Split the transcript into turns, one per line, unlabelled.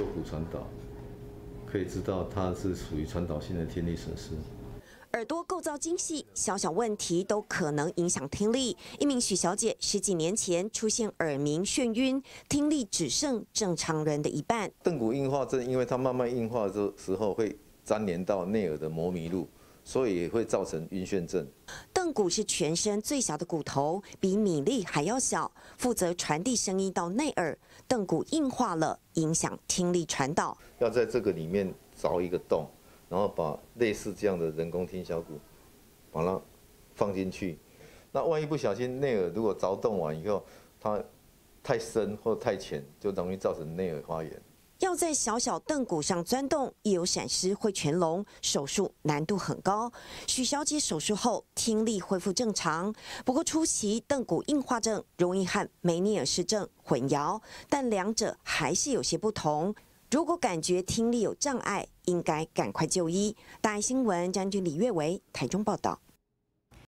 做骨传导，可以知道它是属于传导性的听力损失。
耳朵构造精细，小小问题都可能影响听力。一名许小姐十几年前出现耳鸣、眩晕，听力只剩正常人
的一半。镫骨硬化症，因为它慢慢硬化的时候，会粘连到内耳的膜迷路，所以也会造成晕眩症。
骨是全身最小的骨头，比米粒还要小，负责传递声音到内耳。凳骨硬化了，影响听力传导。
要在这个里面凿一个洞，然后把类似这样的人工听小骨把它放进去。那万一不小心内耳如果凿洞完以后，它太深或太浅，就容易造成内耳发炎。
要在小小凳骨上钻洞，一有闪失会全聋，手术难度很高。许小姐手术后听力恢复正常，不过初期凳骨硬化症容易和梅尼尔氏症混淆，但两者还是有些不同。如果感觉听力有障碍，应该赶快就医。大爱新闻，将军李月维，台中报道。